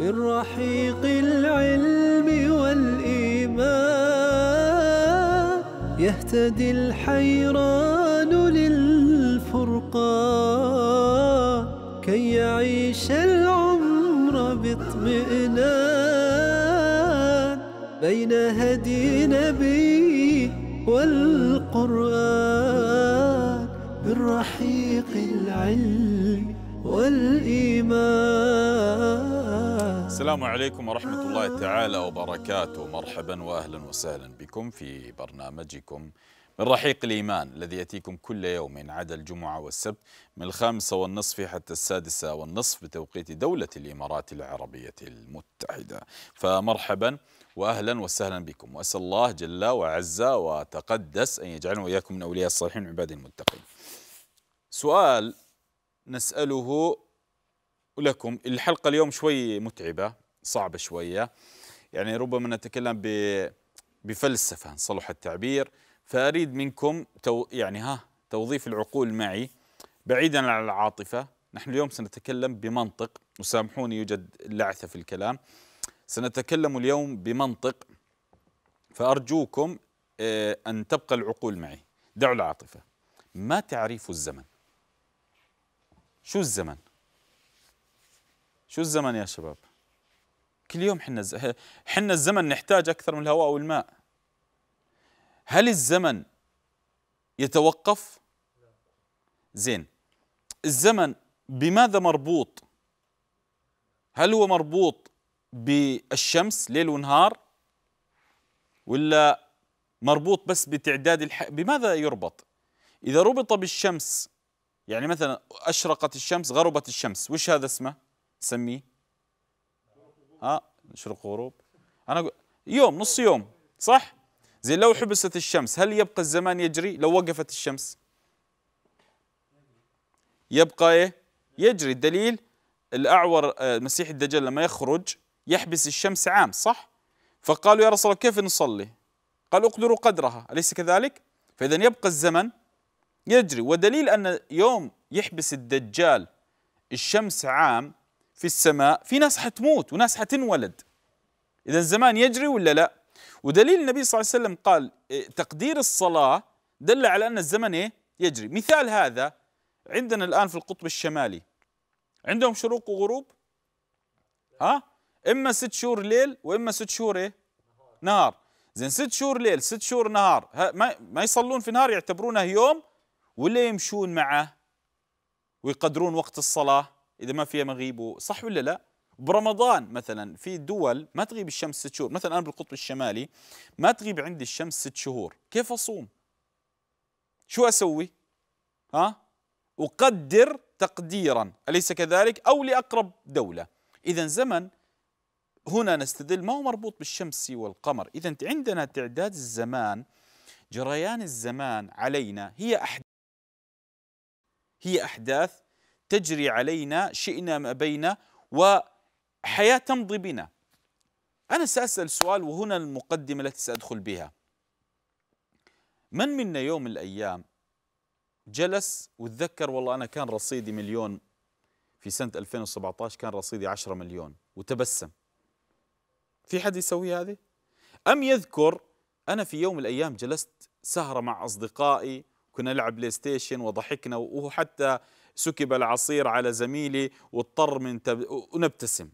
من رحيق العلم والإيمان يهتدي الحيران للفرقان كي يعيش العمر باطمئنان بين هدي نبي والقرآن بالرحيق العلم والإيمان السلام عليكم ورحمة الله تعالى وبركاته مرحبا وأهلا وسهلا بكم في برنامجكم من رحيق الإيمان الذي يأتيكم كل يوم عدا الجمعة والسبت من الخامسة والنصف حتى السادسة والنصف بتوقيت دولة الإمارات العربية المتحدة فمرحبا وأهلا وسهلا بكم وأسأل الله جل وعز وتقدس أن يجعلنا وإياكم من أولياء الصالحين عباد المتقين سؤال نسأله لكم الحلقة اليوم شوي متعبة صعبة شوية يعني ربما نتكلم بفلسفة إن صلح التعبير فأريد منكم تو يعني ها توظيف العقول معي بعيدا عن العاطفة نحن اليوم سنتكلم بمنطق وسامحوني يوجد لعثة في الكلام سنتكلم اليوم بمنطق فأرجوكم آه، أن تبقى العقول معي دعوا العاطفة ما تعريف الزمن شو الزمن شو الزمن يا شباب كل يوم حنا حنا الزمن نحتاج اكثر من الهواء والماء هل الزمن يتوقف زين الزمن بماذا مربوط هل هو مربوط بالشمس ليل ونهار ولا مربوط بس بتعداد الح... بماذا يربط إذا ربط بالشمس يعني مثلا أشرقت الشمس غربت الشمس وش هذا اسمه سميه ها شروق غروب انا يوم نص يوم صح زي لو حبست الشمس هل يبقى الزمان يجري لو وقفت الشمس يبقى ايه يجري الدليل الاعور آه، مسيح الدجال لما يخرج يحبس الشمس عام صح فقالوا يا رسول الله كيف نصلي قال اقدروا قدرها اليس كذلك فاذا يبقى الزمن يجري ودليل ان يوم يحبس الدجال الشمس عام في السماء في ناس حتموت وناس حتنولد إذا الزمان يجري ولا لا ودليل النبي صلى الله عليه وسلم قال إيه، تقدير الصلاة دل على أن الزمن إيه يجري مثال هذا عندنا الآن في القطب الشمالي عندهم شروق وغروب ها إما ست شهور ليل وإما ست شهور إيه نهار زين ست شهور ليل ست شهور نهار ما, ما يصلون في نهار يعتبرونه يوم ولا يمشون معه ويقدرون وقت الصلاة اذا ما فيها مغيب صح ولا لا برمضان مثلا في دول ما تغيب الشمس ست شهور مثلا انا بالقطب الشمالي ما تغيب عندي الشمس ست شهور كيف اصوم شو اسوي ها اقدر تقديرا اليس كذلك او لاقرب دوله اذا زمن هنا نستدل ما هو مربوط بالشمس والقمر اذا عندنا تعداد الزمان جريان الزمان علينا هي أحداث هي أحداث تجري علينا شئنا ما بينا وحياة تمضي بنا أنا سأسأل سؤال وهنا المقدمة التي سأدخل بها من منا يوم من الأيام جلس وتذكر والله أنا كان رصيدي مليون في سنة 2017 كان رصيدي 10 مليون وتبسم في حد يسوي هذه؟ أم يذكر أنا في يوم من الأيام جلست سهرة مع أصدقائي كنا نلعب بلاي ستيشن وضحكنا وحتى سكب العصير على زميلي واضطر من تب... ونبتسم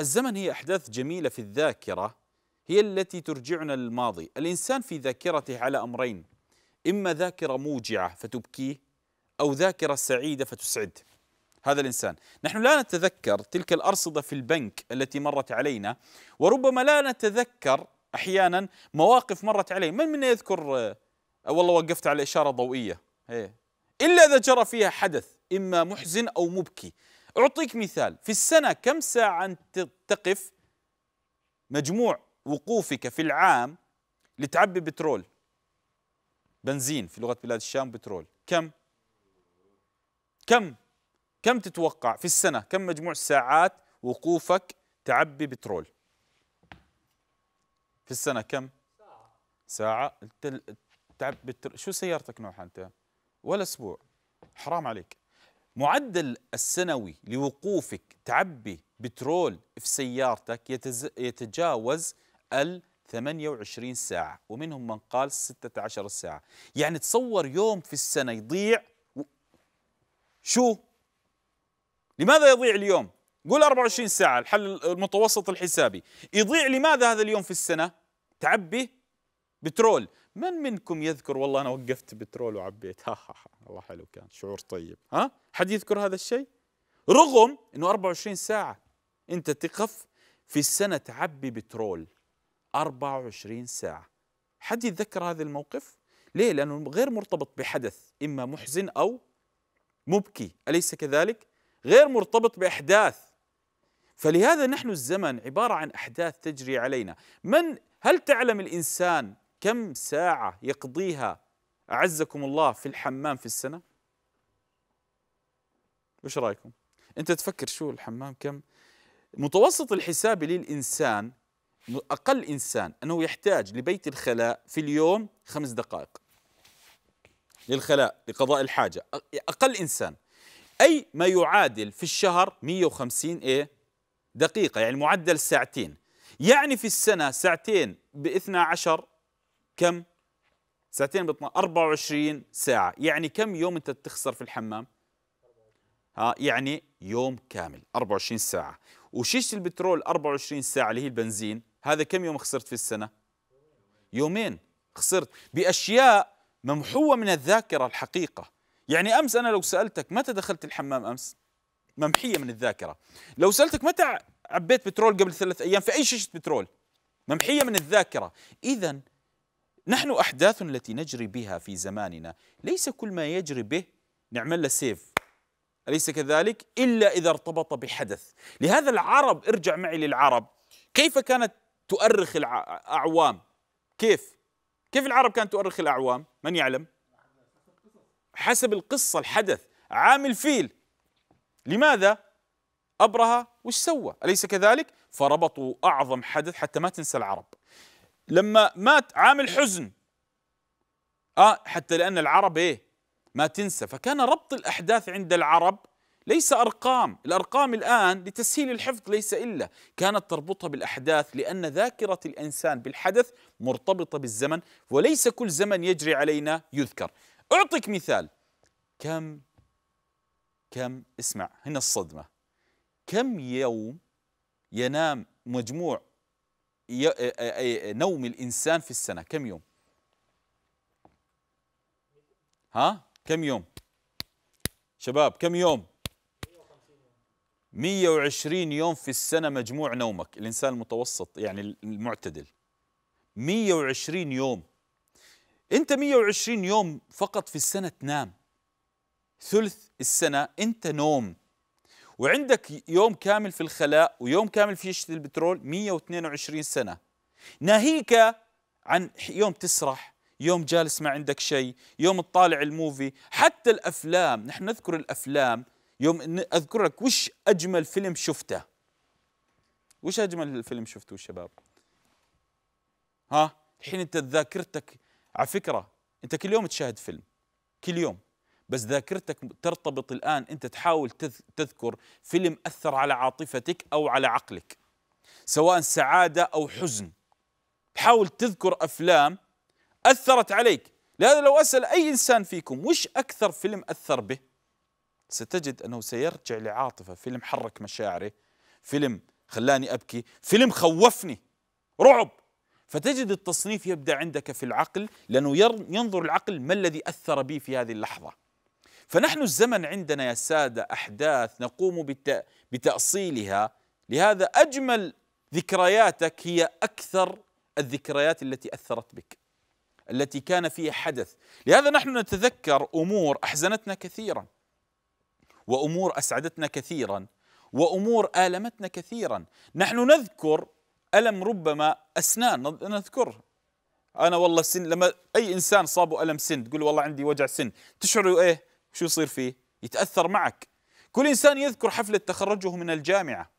الزمن هي أحداث جميلة في الذاكرة هي التي ترجعنا للماضي الإنسان في ذاكرته على أمرين إما ذاكرة موجعة فتبكيه أو ذاكرة سعيدة فتسعد هذا الإنسان نحن لا نتذكر تلك الأرصدة في البنك التي مرت علينا وربما لا نتذكر أحيانا مواقف مرت علينا من منا يذكر آه، والله وقفت على إشارة ضوئية إيه. إلا إذا جرى فيها حدث إما محزن أو مبكي أعطيك مثال في السنة كم ساعة تقف مجموع وقوفك في العام لتعبي بترول بنزين في لغة بلاد الشام بترول كم كم كم تتوقع في السنة كم مجموع ساعات وقوفك تعبي بترول في السنة كم ساعة تعبي بترول شو سيارتك نوعها أنت ولا أسبوع حرام عليك معدل السنوي لوقوفك تعبي بترول في سيارتك يتز... يتجاوز ال 28 ساعة ومنهم من قال 16 ساعة يعني تصور يوم في السنة يضيع و... شو لماذا يضيع اليوم قول 24 ساعة الحل المتوسط الحسابي يضيع لماذا هذا اليوم في السنة تعبي بترول من منكم يذكر والله أنا وقفت بترول وعبيت ها ها ها الله حلو كان شعور طيب ها حد يذكر هذا الشيء رغم أنه 24 ساعة أنت تقف في السنة تعبي بترول 24 ساعة حد يتذكر هذا الموقف ليه لأنه غير مرتبط بحدث إما محزن أو مبكي أليس كذلك غير مرتبط بأحداث فلهذا نحن الزمن عبارة عن أحداث تجري علينا من هل تعلم الإنسان كم ساعة يقضيها أعزكم الله في الحمام في السنة وش رأيكم أنت تفكر شو الحمام كم متوسط الحساب للإنسان أقل إنسان أنه يحتاج لبيت الخلاء في اليوم خمس دقائق للخلاء لقضاء الحاجة أقل إنسان أي ما يعادل في الشهر 150 إيه دقيقة يعني معدل ساعتين يعني في السنة ساعتين ب 12 كم ساعتين ب 24 ساعة يعني كم يوم أنت بتخسر في الحمام ها يعني يوم كامل 24 ساعة وشيشة البترول 24 ساعة اللي هي البنزين هذا كم يوم خسرت في السنة يومين خسرت بأشياء ممحوة من الذاكرة الحقيقة يعني أمس أنا لو سألتك متى دخلت الحمام أمس ممحية من الذاكرة لو سألتك متى عبيت بترول قبل ثلاث أيام في أي شيشة بترول ممحية من الذاكرة إذا نحن أحداث التي نجري بها في زماننا ليس كل ما يجري به نعمل له سيف أليس كذلك؟ إلا إذا ارتبط بحدث لهذا العرب ارجع معي للعرب كيف كانت تؤرخ الأعوام؟ كيف؟ كيف العرب كانت تؤرخ الأعوام؟ من يعلم؟ حسب القصة الحدث عام الفيل لماذا؟ أبرهة وش سوى؟ أليس كذلك؟ فربطوا أعظم حدث حتى ما تنسى العرب لما مات عامل حزن آه حتى لأن العرب إيه ما تنسى فكان ربط الأحداث عند العرب ليس أرقام الأرقام الآن لتسهيل الحفظ ليس إلا كانت تربطها بالأحداث لأن ذاكرة الإنسان بالحدث مرتبطة بالزمن وليس كل زمن يجري علينا يذكر أعطيك مثال كم كم اسمع هنا الصدمة كم يوم ينام مجموع نوم الإنسان في السنة كم يوم ها كم يوم شباب كم يوم 120 يوم في السنة مجموع نومك الإنسان المتوسط يعني المعتدل 120 يوم أنت 120 يوم فقط في السنة تنام ثلث السنة أنت نوم وعندك يوم كامل في الخلاء ويوم كامل في شتى البترول 122 سنة ناهيك عن يوم تسرح يوم جالس ما عندك شيء يوم تطالع الموفي حتى الأفلام نحن نذكر الأفلام يوم أذكر لك وش أجمل فيلم شفته وش أجمل فيلم شفته الشباب ها الحين أنت ذاكرتك على فكرة أنت كل يوم تشاهد فيلم كل يوم بس ذاكرتك ترتبط الآن أنت تحاول تذكر فيلم أثر على عاطفتك أو على عقلك سواء سعادة أو حزن تحاول تذكر أفلام أثرت عليك لهذا لو أسأل أي إنسان فيكم وش أكثر فيلم أثر به ستجد أنه سيرجع لعاطفة فيلم حرك مشاعري فيلم خلاني أبكي فيلم خوفني رعب فتجد التصنيف يبدأ عندك في العقل لأنه ينظر العقل ما الذي أثر بي في هذه اللحظة فنحن الزمن عندنا يا سادة أحداث نقوم بتأصيلها لهذا أجمل ذكرياتك هي أكثر الذكريات التي أثرت بك التي كان فيها حدث لهذا نحن نتذكر أمور أحزنتنا كثيرا وأمور أسعدتنا كثيرا وأمور آلمتنا كثيرا نحن نذكر ألم ربما أسنان نذكر أنا والله سن لما أي إنسان صابه ألم سن تقول والله عندي وجع سن تشعروا إيه شو يصير فيه؟ يتأثر معك كل إنسان يذكر حفلة تخرجه من الجامعة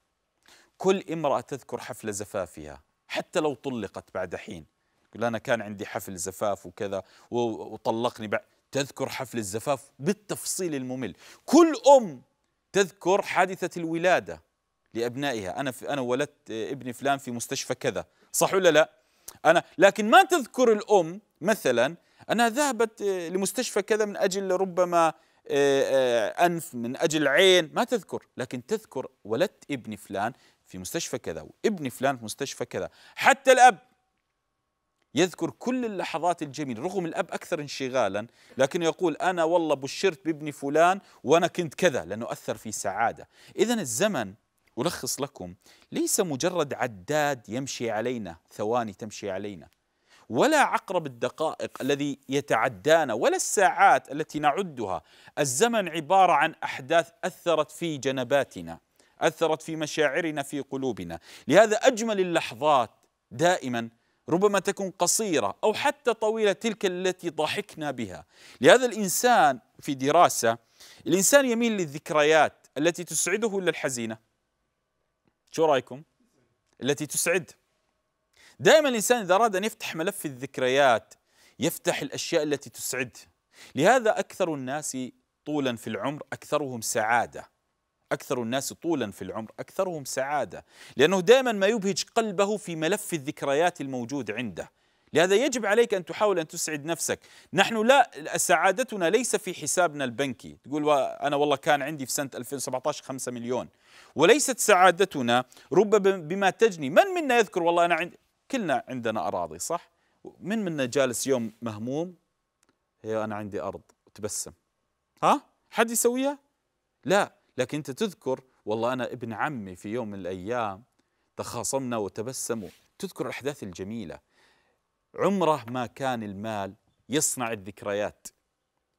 كل امرأة تذكر حفل زفافها حتى لو طلقت بعد حين يقول أنا كان عندي حفل زفاف وكذا وطلقني بعد تذكر حفل الزفاف بالتفصيل الممل كل أم تذكر حادثة الولادة لأبنائها أنا في أنا ولدت ابني فلان في مستشفى كذا صح ولا لا أنا لكن ما تذكر الأم مثلا أنها ذهبت آه، لمستشفى كذا من أجل ربما آه، آه، أنف من أجل عين ما تذكر لكن تذكر ولدت ابن فلان في مستشفى كذا وابن فلان في مستشفى كذا حتى الأب يذكر كل اللحظات الجميلة رغم الأب أكثر انشغالا لكن يقول أنا والله بشرت بابن فلان وأنا كنت كذا لأنه أثر في سعادة إذا الزمن ألخص لكم ليس مجرد عداد يمشي علينا ثواني تمشي علينا ولا عقرب الدقائق الذي يتعدانا ولا الساعات التي نعدها الزمن عبارة عن أحداث أثرت في جنباتنا أثرت في مشاعرنا في قلوبنا لهذا أجمل اللحظات دائما ربما تكون قصيرة أو حتى طويلة تلك التي ضحكنا بها لهذا الإنسان في دراسة الإنسان يميل للذكريات التي تسعده ولا الحزينة شو رأيكم التي تسعد دائما الإنسان إذا أراد أن يفتح ملف الذكريات يفتح الأشياء التي تسعد لهذا أكثر الناس طولا في العمر أكثرهم سعادة أكثر الناس طولا في العمر أكثرهم سعادة لأنه دائما ما يبهج قلبه في ملف الذكريات الموجود عنده لهذا يجب عليك أن تحاول أن تسعد نفسك نحن لا سعادتنا ليس في حسابنا البنكي تقول أنا والله كان عندي في سنة 2017 5 مليون وليست سعادتنا ربما بما تجني من منا يذكر والله أنا عندي كلنا عندنا أراضي صح من منا جالس يوم مهموم هي أنا عندي أرض وتبسم ها حد يسويها لا لكن أنت تذكر والله أنا ابن عمي في يوم من الأيام تخاصمنا وتبسموا تذكر الأحداث الجميلة عمره ما كان المال يصنع الذكريات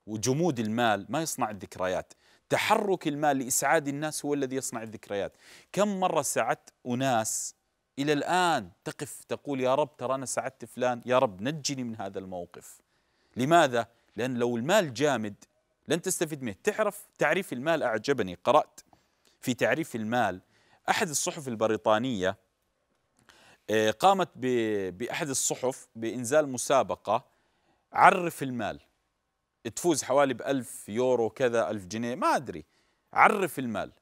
وجمود المال ما يصنع الذكريات تحرك المال لإسعاد الناس هو الذي يصنع الذكريات كم مرة ساعدت أناس إلى الآن تقف تقول يا رب ترى أنا ساعدت فلان يا رب نجني من هذا الموقف لماذا؟ لأن لو المال جامد لن تستفيد منه تعرف تعريف المال أعجبني قرأت في تعريف المال أحد الصحف البريطانية آه، قامت بأحد الصحف بإنزال مسابقة عرف المال تفوز حوالي بألف يورو كذا ألف جنيه ما أدري عرف المال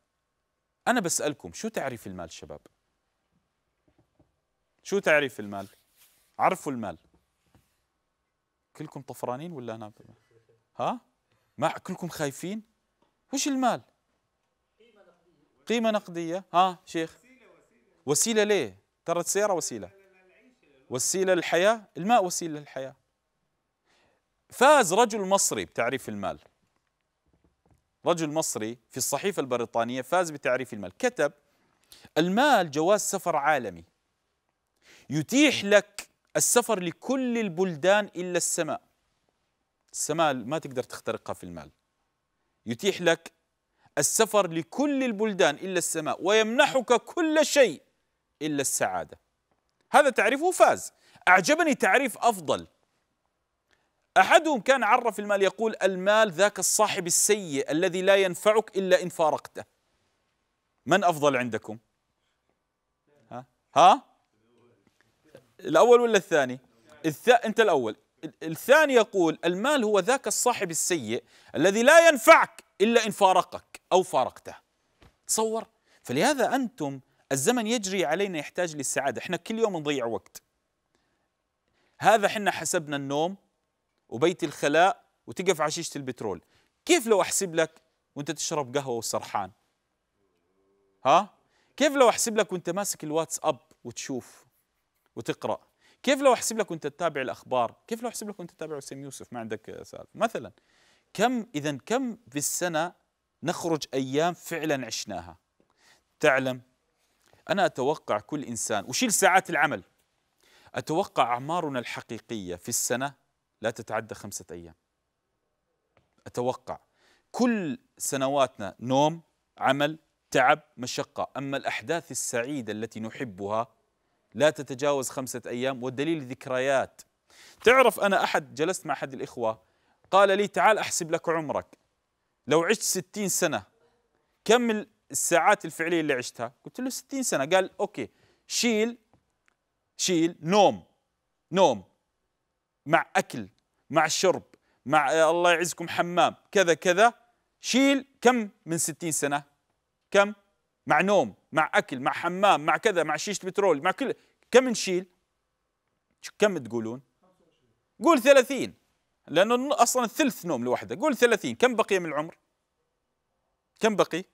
أنا بسألكم شو تعريف المال شباب؟ شو تعريف المال؟ عرفوا المال كلكم طفرانين ولا انا ها؟ ما كلكم خايفين؟ وش المال؟ قيمة نقدية قيمة نقدية ها شيخ وسيلة, وسيلة. وسيلة ليه؟ ترى السيارة وسيلة وسيلة للحياة الماء وسيلة للحياة فاز رجل مصري بتعريف المال رجل مصري في الصحيفة البريطانية فاز بتعريف المال كتب المال جواز سفر عالمي يتيح لك السفر لكل البلدان إلا السماء السماء ما تقدر تخترقها في المال يتيح لك السفر لكل البلدان إلا السماء ويمنحك كل شيء إلا السعادة هذا تعريفه فاز أعجبني تعريف أفضل أحدهم كان عرف المال يقول المال ذاك الصاحب السيء الذي لا ينفعك إلا إن فارقته من أفضل عندكم ها ها الاول ولا الثاني الث... انت الاول الثاني يقول المال هو ذاك الصاحب السيء الذي لا ينفعك الا ان فارقك او فارقته تصور فلهذا انتم الزمن يجري علينا يحتاج للسعاده احنا كل يوم نضيع وقت هذا حنا حسبنا النوم وبيت الخلاء وتقف عشيشه البترول كيف لو احسب لك وانت تشرب قهوه وسرحان ها كيف لو احسب لك وانت ماسك الواتس اب وتشوف وتقرا كيف لو احسب لك وانت تتابع الاخبار كيف لو احسب لك وانت تتابع وسيم يوسف ما عندك سؤال مثلا كم اذا كم في السنه نخرج ايام فعلا عشناها تعلم انا اتوقع كل انسان وشيل ساعات العمل اتوقع اعمارنا الحقيقيه في السنه لا تتعدى خمسه ايام اتوقع كل سنواتنا نوم عمل تعب مشقه اما الاحداث السعيده التي نحبها لا تتجاوز خمسة أيام والدليل ذكريات تعرف أنا أحد جلست مع أحد الإخوة قال لي تعال أحسب لك عمرك لو عشت ستين سنة كم الساعات الفعلية اللي عشتها قلت له ستين سنة قال أوكي شيل شيل نوم نوم مع أكل مع شرب مع الله يعزكم حمام كذا كذا شيل كم من ستين سنة كم مع نوم مع اكل مع حمام مع كذا مع شيشه بترول مع كل كم نشيل كم تقولون قول 30 لانه اصلا الثلث نوم لوحده قول 30 كم بقي من العمر كم بقي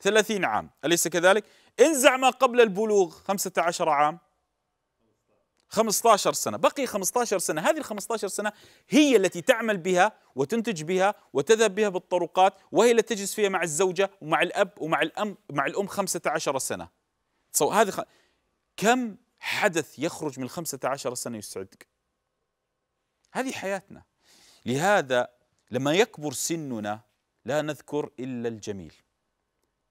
30 عام أليس كذلك؟ انزع ما قبل البلوغ 15 عام 15 سنة بقي 15 سنة هذه ال 15 سنة هي التي تعمل بها وتنتج بها وتذهب بها بالطرقات وهي التي تجلس فيها مع الزوجة ومع الأب ومع الأم مع الأم 15 سنة تصور هذه خ... كم حدث يخرج من 15 سنة يسعدك هذه حياتنا لهذا لما يكبر سننا لا نذكر إلا الجميل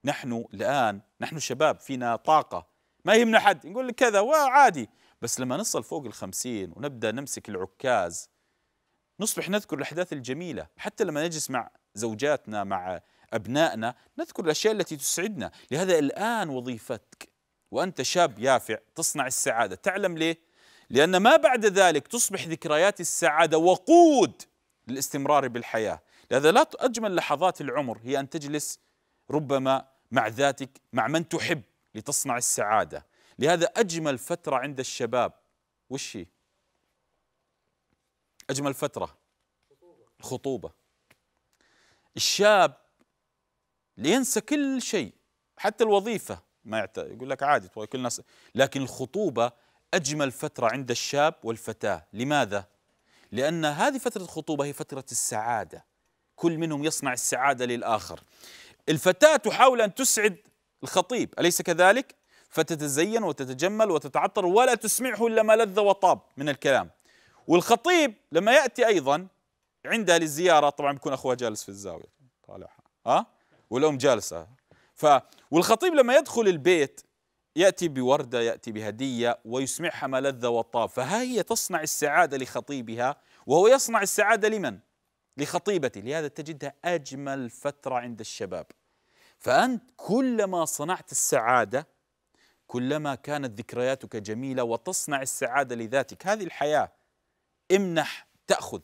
نحن الآن نحن شباب فينا طاقة ما يهمنا حد نقول كذا وعادي بس لما نصل فوق الخمسين ونبدأ نمسك العكاز نصبح نذكر الأحداث الجميلة حتى لما نجلس مع زوجاتنا مع أبنائنا نذكر الأشياء التي تسعدنا لهذا الآن وظيفتك وأنت شاب يافع تصنع السعادة تعلم ليه؟ لأن ما بعد ذلك تصبح ذكريات السعادة وقود للاستمرار بالحياة لهذا لا أجمل لحظات العمر هي أن تجلس ربما مع ذاتك مع من تحب لتصنع السعادة لهذا أجمل فترة عند الشباب وش هي؟ أجمل فترة الخطوبة الشاب لينسى كل شيء حتى الوظيفة ما يعتقد. يقول لك عادي كل الناس لكن الخطوبة أجمل فترة عند الشاب والفتاة لماذا؟ لأن هذه فترة الخطوبة هي فترة السعادة كل منهم يصنع السعادة للآخر الفتاة تحاول أن تسعد الخطيب أليس كذلك؟ فتتزين وتتجمل وتتعطر ولا تسمعه إلا ما لذ وطاب من الكلام والخطيب لما يأتي أيضا عندها للزيارة طبعا بيكون أخوها جالس في الزاوية طالعها أه؟ والأم جالسة ف والخطيب لما يدخل البيت يأتي بوردة يأتي بهدية ويسمعها ما لذ وطاب فها هي تصنع السعادة لخطيبها وهو يصنع السعادة لمن؟ لخطيبتي لهذا تجدها أجمل فترة عند الشباب فأنت كلما صنعت السعادة كلما كانت ذكرياتك جميلة وتصنع السعادة لذاتك هذه الحياة امنح تأخذ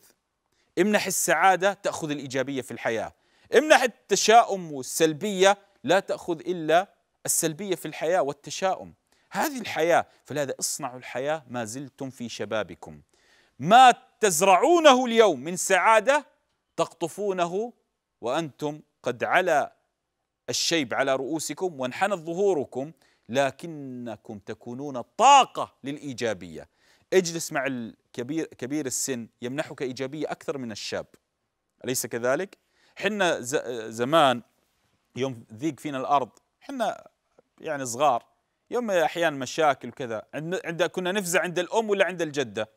امنح السعادة تأخذ الإيجابية في الحياة امنح التشاؤم والسلبية لا تأخذ إلا السلبية في الحياة والتشاؤم هذه الحياة فلهذا اصنعوا الحياة ما زلتم في شبابكم ما تزرعونه اليوم من سعادة تقطفونه وأنتم قد على الشيب على رؤوسكم وانحنت ظهوركم لكنكم تكونون طاقة للإيجابية اجلس مع الكبير كبير السن يمنحك إيجابية أكثر من الشاب أليس كذلك؟ حنا زمان يوم ذيق فينا الأرض حنا يعني صغار يوم أحيانا مشاكل وكذا عند كنا نفزع عند الأم ولا عند الجدة؟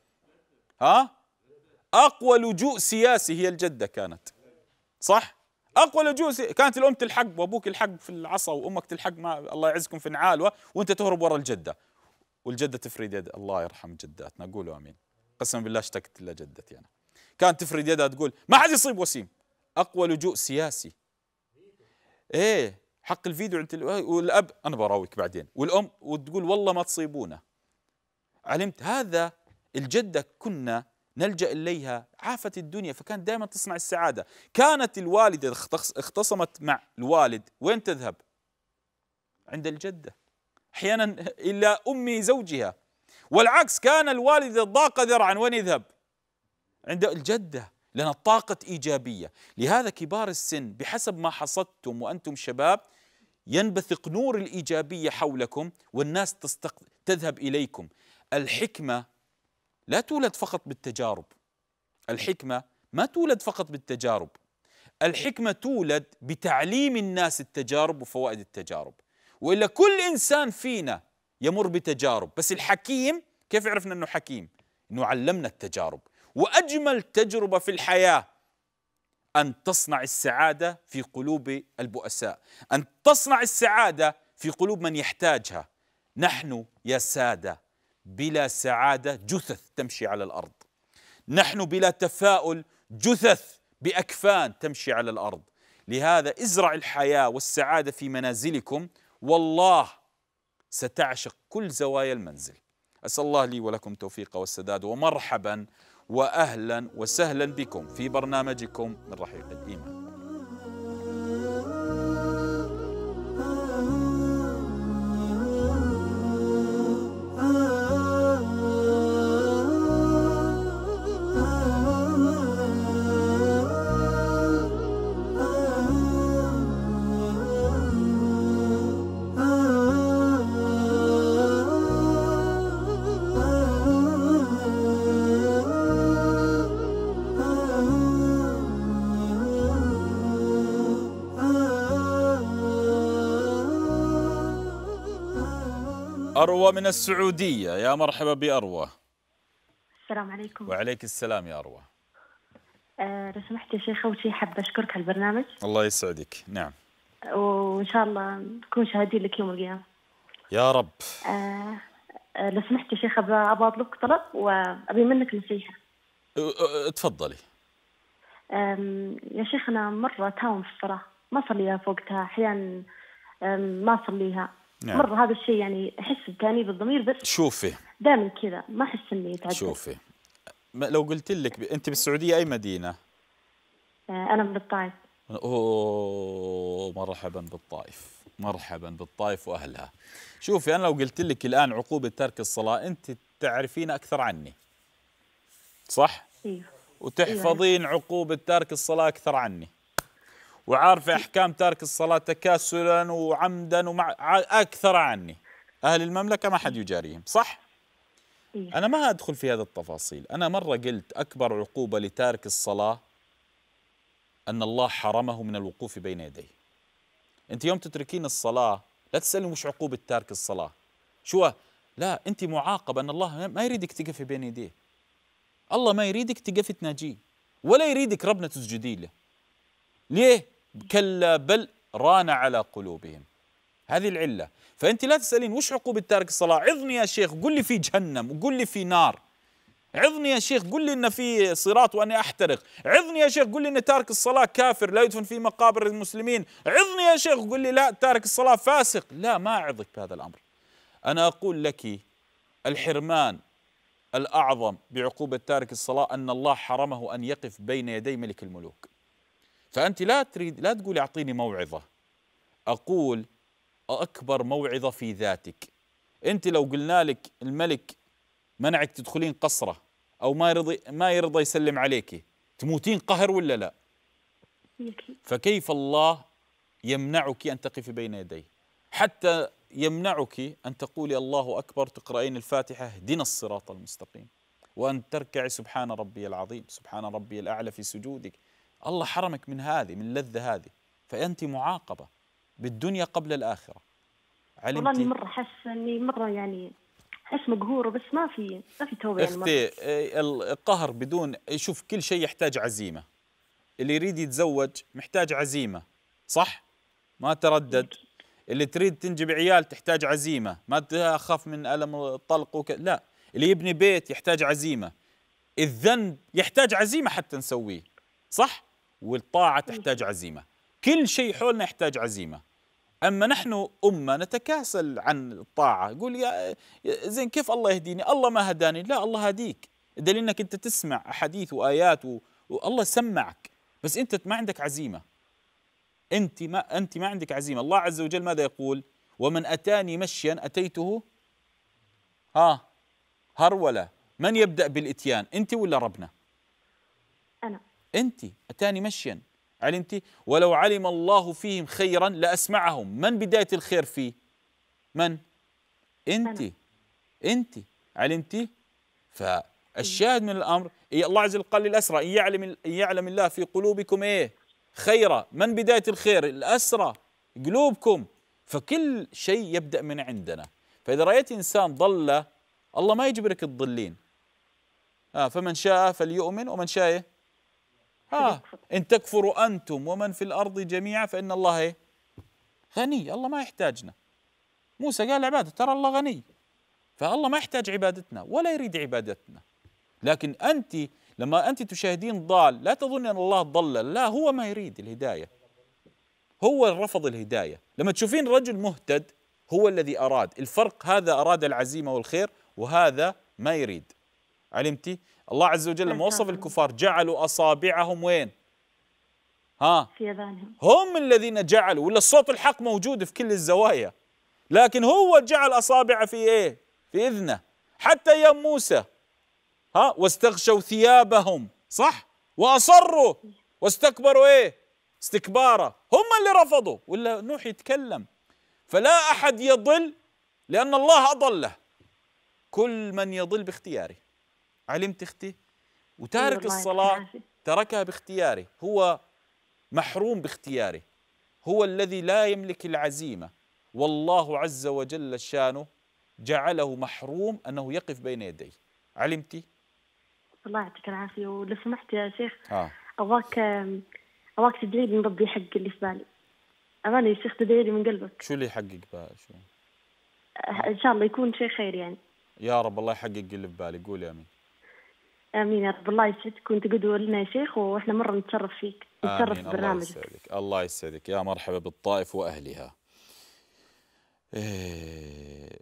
ها؟ أقوى لجوء سياسي هي الجدة كانت صح؟ اقوى لجوز كانت الام تلحق وابوك يلحق في العصا وامك تلحق ما الله يعزكم في نعال وانت تهرب ورا الجده والجده تفرد يد الله يرحم جداتنا قولوا امين قسم بالله اشتقت لجدتي انا كانت تفرد يدها تقول ما حد يصيب وسيم اقوى لجوء سياسي ايه حق الفيديو عند والاب انا براويك بعدين والام وتقول والله ما تصيبونه علمت هذا الجده كنا نلجأ إليها عافت الدنيا فكانت دائما تصنع السعادة كانت الوالدة اختصمت مع الوالد وين تذهب عند الجدة أحيانا إلى أم زوجها والعكس كان الوالد ضاق ذرعا وين يذهب عند الجدة لأن الطاقة إيجابية لهذا كبار السن بحسب ما حصدتم وأنتم شباب ينبثق نور الإيجابية حولكم والناس تستق... تذهب إليكم الحكمة لا تولد فقط بالتجارب الحكمة ما تولد فقط بالتجارب الحكمة تولد بتعليم الناس التجارب وفوائد التجارب وإلا كل إنسان فينا يمر بتجارب بس الحكيم كيف عرفنا أنه حكيم أنه علمنا التجارب وأجمل تجربة في الحياة أن تصنع السعادة في قلوب البؤساء أن تصنع السعادة في قلوب من يحتاجها نحن يا سادة بلا سعاده جثث تمشي على الارض نحن بلا تفاؤل جثث باكفان تمشي على الارض لهذا ازرع الحياه والسعاده في منازلكم والله ستعشق كل زوايا المنزل اسال الله لي ولكم التوفيق والسداد ومرحبا واهلا وسهلا بكم في برنامجكم من رحيق الايمان أروى من السعودية يا مرحبا بأروى السلام عليكم وعليك السلام يا أروى أه، لو سمحت يا شيخ أول شيء حاب أشكرك على البرنامج الله يسعدك نعم وإن شاء الله نكون شاهدين لك يوم القيامة يا رب أه، أه، لو سمحت يا شيخ أبغى أطلبك طلب وأبي منك نصيحة تفضلي يا شيخ أنا مرة تاوم في الصلاة ما صليها وقتها أحيانا ما أصليها نعم. مره هذا الشيء يعني احس بتانيب الضمير بس شوفي دائما كذا ما احس اني تعبت شوفي لو قلت لك ب... انت بالسعوديه اي مدينه؟ آه، انا من الطائف اوه مرحبا بالطائف مرحبا بالطائف واهلها شوفي انا لو قلت لك الان عقوبه ترك الصلاه انت تعرفين اكثر عني صح؟ ايوه وتحفظين عقوبه ترك الصلاه اكثر عني وعارفه احكام تارك الصلاه تكاسلا وعمدا ومع اكثر عني اهل المملكه ما حد يجاريهم صح إيه. انا ما ادخل في هذه التفاصيل انا مره قلت اكبر عقوبه لتارك الصلاه ان الله حرمه من الوقوف بين يديه انت يوم تتركين الصلاه لا تسالي وش عقوبه تارك الصلاه شو لا انت معاقبه ان الله ما يريدك تقفي بين يديه الله ما يريدك تقفي تناجيه ولا يريدك ربنا تسجدي له ليه كلا بل ران على قلوبهم هذه العله فانت لا تسالين وش عقوبه تارك الصلاه عظني يا شيخ قل لي في جهنم وقل لي في نار عظني يا شيخ قل لي ان في صراط واني احترق عظني يا شيخ قل لي ان تارك الصلاه كافر لا يدفن في مقابر المسلمين عظني يا شيخ قل لي لا تارك الصلاه فاسق لا ما اعظك بهذا الامر انا اقول لك الحرمان الاعظم بعقوبه تارك الصلاه ان الله حرمه ان يقف بين يدي ملك الملوك فأنت لا تريد لا تقول أعطيني موعظة أقول أكبر موعظة في ذاتك أنت لو قلنا لك الملك منعك تدخلين قصرة أو ما يرضي ما يرضى يسلم عليك تموتين قهر ولا لا فكيف الله يمنعك أن تقف بين يديه حتى يمنعك أن تقولي الله أكبر تقرأين الفاتحة اهدنا الصراط المستقيم وأن تركعي سبحان ربي العظيم سبحان ربي الأعلى في سجودك الله حرمك من هذه من اللذة هذه فأنت معاقبة بالدنيا قبل الآخرة علمتي والله مرة حس إني مرة يعني حس مقهورة بس ما في ما في توبة يعني أختي إيه، القهر بدون شوف كل شيء يحتاج عزيمة اللي يريد يتزوج محتاج عزيمة صح؟ ما تردد اللي تريد تنجب عيال تحتاج عزيمة ما تخاف من ألم الطلق وك... لا اللي يبني بيت يحتاج عزيمة الذنب يحتاج عزيمة حتى نسويه صح؟ والطاعة تحتاج عزيمة كل شيء حولنا يحتاج عزيمة أما نحن أمة نتكاسل عن الطاعة يقول يا زين كيف الله يهديني الله ما هداني لا الله هديك دليل أنك أنت تسمع أحاديث وآيات و... والله سمعك بس أنت ما عندك عزيمة أنت ما أنت ما عندك عزيمة الله عز وجل ماذا يقول ومن أتاني مشيا أتيته ها هرولة من يبدأ بالإتيان أنت ولا ربنا أنا انت اتاني مشيا علمت ولو علم الله فيهم خيرا لاسمعهم من بدايه الخير فيه من انت انت علمتي فالشاهد من الامر إيه الله عز وجل قال للاسرى ان يعلم ان يعلم الله في قلوبكم ايه خيرا من بدايه الخير الاسرى قلوبكم فكل شيء يبدا من عندنا فاذا رايت انسان ضل الله ما يجبرك تضلين آه فمن شاء فليؤمن ومن شاء إيه؟ آه إن تكفروا أنتم ومن في الأرض جميعا فإن الله إيه؟ غني الله ما يحتاجنا موسى قال عباده ترى الله غني فالله ما يحتاج عبادتنا ولا يريد عبادتنا لكن أنت لما أنت تشاهدين ضال لا تظن أن الله ضلل لا هو ما يريد الهداية هو رفض الهداية لما تشوفين رجل مهتد هو الذي أراد الفرق هذا أراد العزيمة والخير وهذا ما يريد علمتي الله عز وجل لما وصف الكفار جعلوا أصابعهم وين ها في أذانهم هم الذين جعلوا ولا الصوت الحق موجود في كل الزوايا لكن هو جعل أصابعه في إيه في إذنه حتى أيام موسى ها واستغشوا ثيابهم صح وأصروا واستكبروا إيه استكبارا هم اللي رفضوا ولا نوح يتكلم فلا أحد يضل لأن الله أضله كل من يضل باختياره علمت اختي أيوة وتارك الصلاه تركها باختياره هو محروم باختياره هو الذي لا يملك العزيمه والله عز وجل شانه جعله محروم انه يقف بين يديه علمتي الله يعطيك العافيه ولو سمحت يا شيخ آه. أباك ابغاك تدعي ربي حق اللي في بالي امانه يا شيخ تدعي لي من قلبك شو اللي يحقق بقى شو ان شاء الله يكون شيء خير يعني يا رب الله يحقق اللي في بالي يا امين امين يا رب الله يسعدك وانت قدوه لنا يا شيخ واحنا مره نتشرف فيك نتشرف ببرنامجك الله يسعدك الله يسعدك يا مرحبا بالطائف واهلها إيه.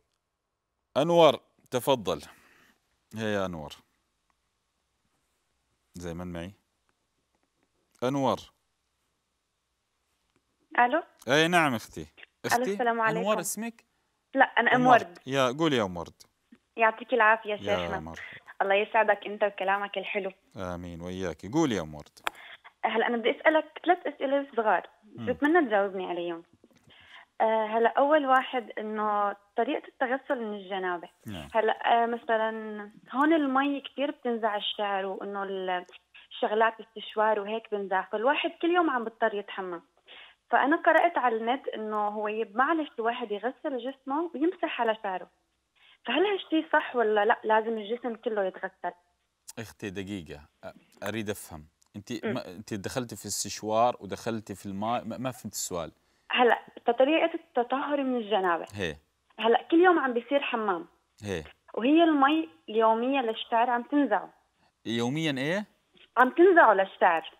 انور تفضل هيا انور زي من معي انور الو اي نعم اختي اختي السلام عليكم انور اسمك لا انا ام ورد يا قولي يا ام ورد يعطيك العافيه شيخنا الله يسعدك انت وكلامك الحلو امين وياك قول يا مرت هلا انا بدي اسالك ثلاث اسئله صغار بتمنى تجاوبني عليهم آه، هلا اول واحد انه طريقه التغسل من الجنابه نعم. هلا آه، مثلا هون المي كثير بتنزع الشعر وانه الشغلات استشوار وهيك بنزع فالواحد كل يوم عم بضطر يتحمم فانا قرات على النت انه هو معلش الواحد يغسل جسمه ويمسح على شعره فهل هالشيء صح ولا لا لازم الجسم كله يتغسل اختي دقيقه اريد افهم انت انت دخلتي في السشوار ودخلتي في الماء ما فهمت السؤال هلا طريقه التطهر من الجنابه هي. هلا كل يوم عم بيصير حمام هي. وهي المي اليوميه للشعر عم تنزعه يوميا ايه عم تنزعه للشعر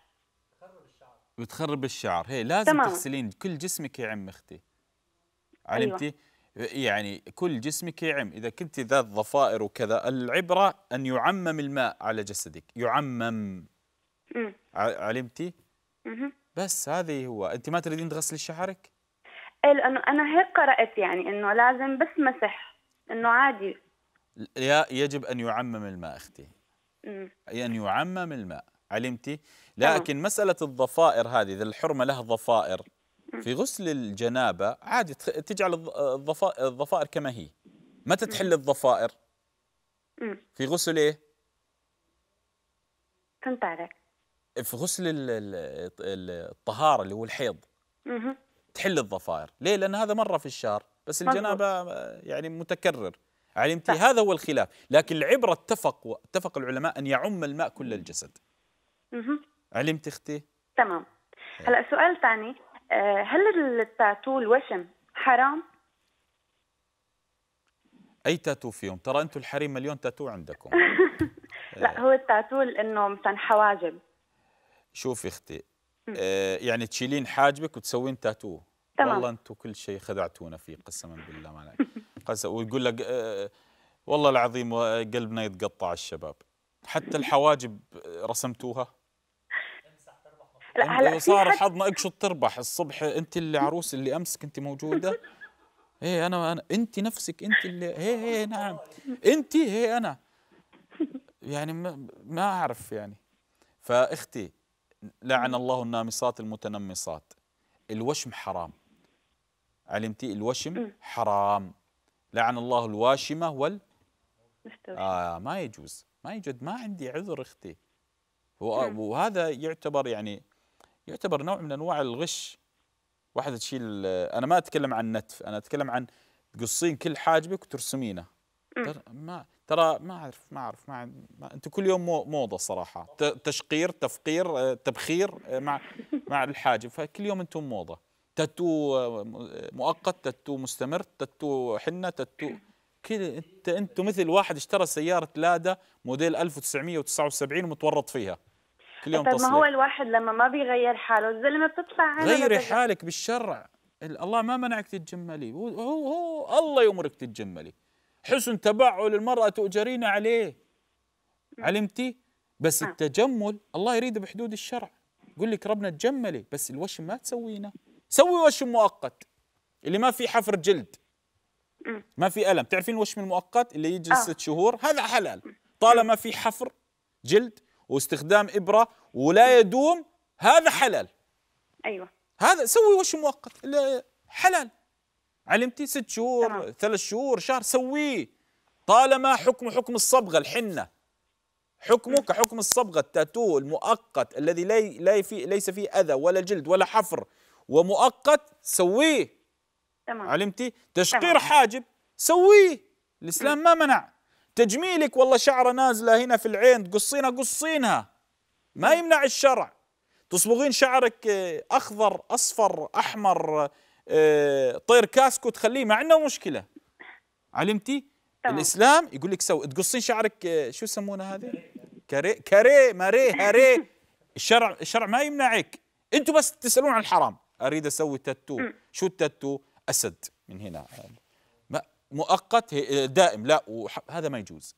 بتخرب الشعر هي لازم تمام. تغسلين كل جسمك يا عم اختي أيوة. علمتي أيوة. يعني كل جسمك يعم إذا كنت ذات ضفائر وكذا العبرة أن يعمم الماء على جسدك يعمم علمتي؟ بس هذه هو أنت ما تريدين تغسلي شعرك؟ ايه لأنه أنا هيك قرأت يعني أنه لازم بس مسح أنه عادي يا يجب أن يعمم الماء أختي مم. أن يعمم الماء علمتي؟ لكن مسألة الضفائر هذه إذا الحرمة لها ضفائر في غسل الجنابه عادي تجعل الضفائر كما هي متى تحل الضفائر؟ في غسل ايه؟ تنطرق في غسل الطهاره اللي هو الحيض تحل الضفائر، ليه؟ لان هذا مره في الشهر، بس الجنابه يعني متكرر علمتي صح. هذا هو الخلاف، لكن العبره اتفق اتفق العلماء ان يعم الماء كل الجسد. علمتي اختي؟ تمام. هلا سؤال ثاني آه، هل التاتو الوشم حرام؟ اي تاتو فيهم؟ ترى انتم الحريم مليون تاتو عندكم لا آه. هو التاتو انه مثلا حواجب شوفي اختي آه يعني تشيلين حاجبك وتسوين تاتو تمام والله انتم كل شيء خدعتونا فيه قسما بالله عليك. قسم ويقول لك آه والله العظيم آه، قلبنا يتقطع الشباب حتى الحواجب رسمتوها لا هلا صار حظنا اقشط تربح الصبح انت اللي عروس اللي امس كنت موجوده ايه انا انا انت نفسك انت اللي هي إيه، إيه، هي نعم انت هي إيه، انا يعني ما, ما اعرف يعني فاختي لعن الله النامصات المتنمصات الوشم حرام علمتي الوشم حرام لعن الله الواشمه وال آه ما يجوز ما يجوز ما عندي عذر اختي وهذا يعتبر يعني يعتبر نوع من انواع الغش واحده تشيل انا ما اتكلم عن نتف انا اتكلم عن تقصين كل حاجبك وترسمينه ترى ما ترى ما اعرف ما اعرف ما, ما انت كل يوم موضه صراحه تشقير تفقير آه، تبخير آه، مع مع الحاجب فكل يوم انتم موضه تاتو آه، مؤقت تاتو مستمر تاتو حنه تاتو كذا انت انتم مثل واحد اشترى سياره لادا موديل 1979 ومتورط فيها كل يوم طيب ما هو الواحد لما ما بيغير حاله الزلمه بتطلع عنه غيري حالك بالشرع الله ما منعك تتجملي هو, هو, الله يأمرك تتجملي حسن تبعل المرأة تؤجرين عليه علمتي بس آه. التجمل الله يريده بحدود الشرع يقول لك ربنا تجملي بس الوشم ما تسوينه سوي وشم مؤقت اللي ما في حفر جلد ما في ألم تعرفين الوشم المؤقت اللي يجي آه. ست شهور هذا حلال طالما في حفر جلد واستخدام ابره ولا يدوم هذا حلال ايوه هذا سوي وش مؤقت حلال علمتي ست شهور تمام. ثلاث شهور شهر سويه طالما حكم حكم الصبغه الحنه حكمه كحكم الصبغه التاتو المؤقت الذي لا لا في ليس فيه اذى ولا جلد ولا حفر ومؤقت سويه تمام علمتي تشقير تمام. حاجب سويه الاسلام ما منع تجميلك والله شعره نازله هنا في العين تقصينها قصينها ما يمنع الشرع تصبغين شعرك آه، اخضر اصفر احمر آه، طير كاسكو تخليه ما عندنا مشكله علمتي طبعا. الاسلام يقول لك سو تقصين شعرك آه، شو يسمونه هذه كاري كاري ماري هاري الشرع الشرع ما يمنعك انتم بس تسالون عن الحرام اريد اسوي تاتو شو التاتو اسد من هنا مؤقت آه، دائم لا وهذا ما يجوز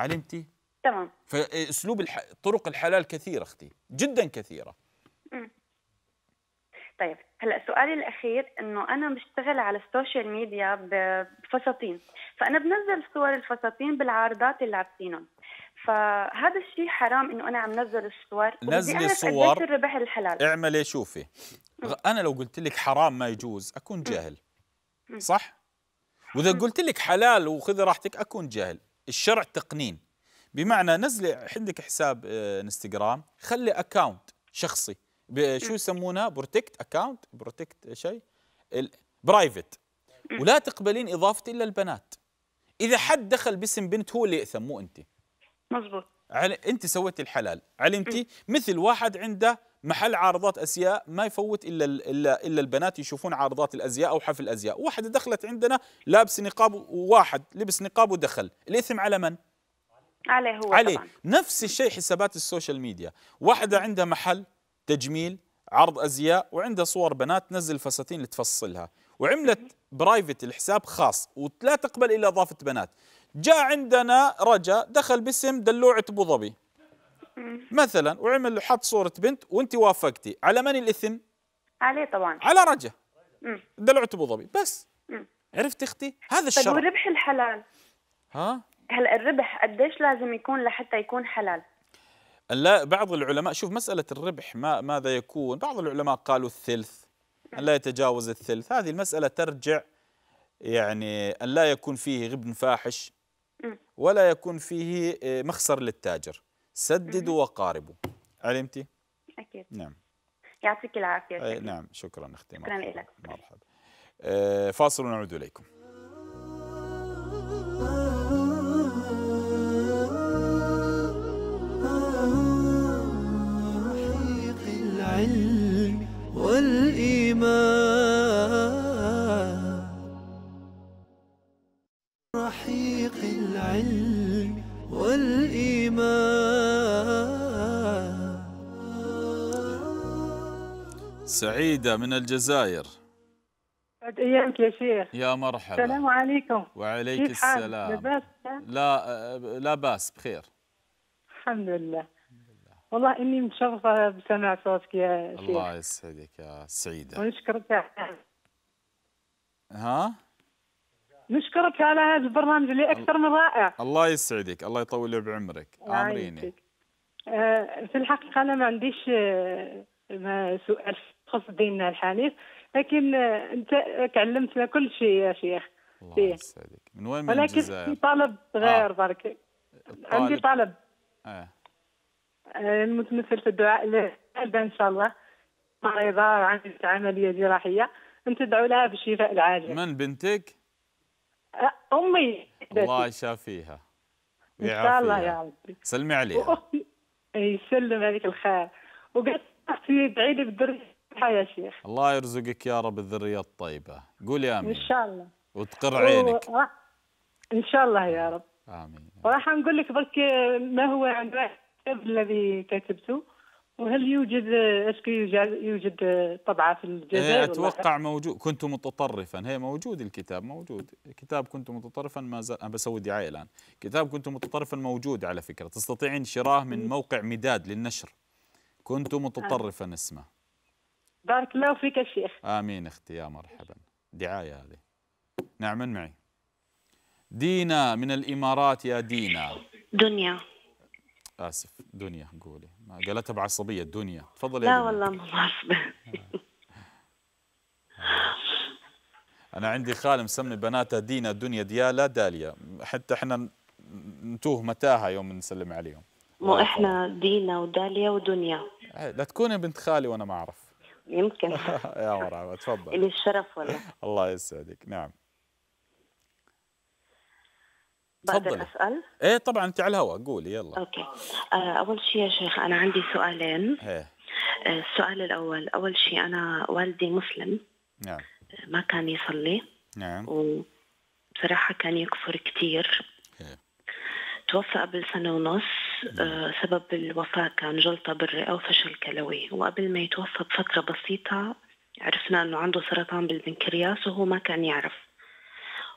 علمتي تمام فاسلوب الح... طرق الحلال كثيره اختي جدا كثيره طيب هلا سؤالي الاخير انه انا بشتغل على السوشيال ميديا بفساتين فانا بنزل صور الفساتين بالعارضات اللي لابسينهم فهذا الشيء حرام انه انا عم نزل الصور نزل الصور الربح الحلال اعملي شوفي انا لو قلت لك حرام ما يجوز اكون جاهل مم. صح واذا قلت لك حلال وخذ راحتك اكون جاهل الشرع تقنين بمعنى نزل عندك حساب آه، انستغرام خلي اكاونت شخصي شو يسمونه بروتكت اكاونت بروتكت شيء برايفت ولا تقبلين اضافه الا البنات اذا حد دخل باسم بنت هو اللي ياثم مو انت مزبوط انت سويتي الحلال علمتي مثل واحد عنده محل عارضات ازياء ما يفوت الا الا الا البنات يشوفون عارضات الازياء او حفل ازياء، واحده دخلت عندنا لابس نقاب وواحد لبس نقاب ودخل، الاثم على من؟ عليه هو عليه طبعا. نفس الشيء حسابات السوشيال ميديا، واحده عندها محل تجميل عرض ازياء وعندها صور بنات تنزل فساتين لتفصلها، وعملت برايفت الحساب خاص ولا تقبل الا اضافه بنات. جاء عندنا رجا دخل باسم دلوعه ابو ظبي مثلا وعمل حط صوره بنت وانت وافقتي على من الاثم عليه طبعا على رجا دلعت ابو ظبي بس عرفتي عرفت اختي هذا الشرع طيب وربح الحلال ها هلا الربح قديش لازم يكون لحتى يكون حلال لا بعض العلماء شوف مساله الربح ما ماذا يكون بعض العلماء قالوا الثلث ان لا يتجاوز الثلث هذه المساله ترجع يعني ان لا يكون فيه غبن فاحش ولا يكون فيه آه، مخسر للتاجر سددوا وقاربوا علمتي؟ أكيد نعم يعطيك العافية أي نعم شكرا أختي شكرا لك مرحبا آه، فاصل ونعود إليكم سعيدة من الجزائر بعد أيامك يا شيخ يا مرحبا السلام عليكم وعليك كيف السلام لاباس لا آه، لا باس بخير الحمد لله والله اني متشرفه بسماع صوتك يا شيخ الله يسعدك يا سعيده ونشكرك ها نشكرك على هذا البرنامج اللي اكثر من رائع الله يسعدك الله يطول بعمرك امريني آه، في الحقيقه انا ما عنديش آه، سؤال خص ديننا الحنيف لكن انت تعلمتنا كل شيء يا شيخ الله من وين من ولكن في طلب صغير آه. الطالب. عندي طلب اه المتمثل في الدعاء للبا ان شاء الله مريضه عملت عمليه جراحيه ندعو لها بالشفاء العاجل من بنتك؟ امي الله يشافيها ان شاء الله يا ربي سلمي عليها يسلم عليك الخير وقلت اختي بعيدي بالدرجه يا شيخ الله يرزقك يا رب الذرية الطيبة قول يا آمين إن شاء الله وتقر عينك و... إن شاء الله يا رب آمين وراح نقول لك برك ما هو عن الكتاب الذي كتبته وهل يوجد اسكي يوجد طبعه في الجزائر؟ إيه، اتوقع موجود كنت متطرفا هي موجود الكتاب موجود كتاب كنت متطرفا ما زال انا بسوي دعايه الان كتاب كنت متطرفا موجود على فكره تستطيعين شراه من موقع مداد للنشر كنت متطرفا اسمه بارك الله فيك يا شيخ امين اختي يا مرحبا دعايه هذه نعم من معي دينا من الامارات يا دينا دنيا اسف دنيا قولي ما قالتها بعصبيه دنيا تفضلي لا دنيا. والله ما معصبه انا عندي خال مسمي بناتها دينا دنيا ديالا داليا حتى احنا نتوه متاهه يوم نسلم عليهم مو احنا دينا وداليا ودنيا إيه، لا تكوني بنت خالي وانا ما اعرف يمكن يا مرحبا تفضل لي الشرف والله الله يسعدك نعم بقدر اسال؟ ايه طبعا انت على الهواء قولي يلا اوكي آه، اول شيء يا شيخ انا عندي سؤالين ايه آه، السؤال الاول اول شيء انا والدي مسلم نعم آه، ما كان يصلي نعم وبصراحه كان يكفر كثير ايه توفى قبل سنة ونص آه، سبب الوفاة كان جلطة بالرئة وفشل كلوي وقبل ما يتوفى بفترة بسيطة عرفنا أنه عنده سرطان بالبنكرياس وهو ما كان يعرف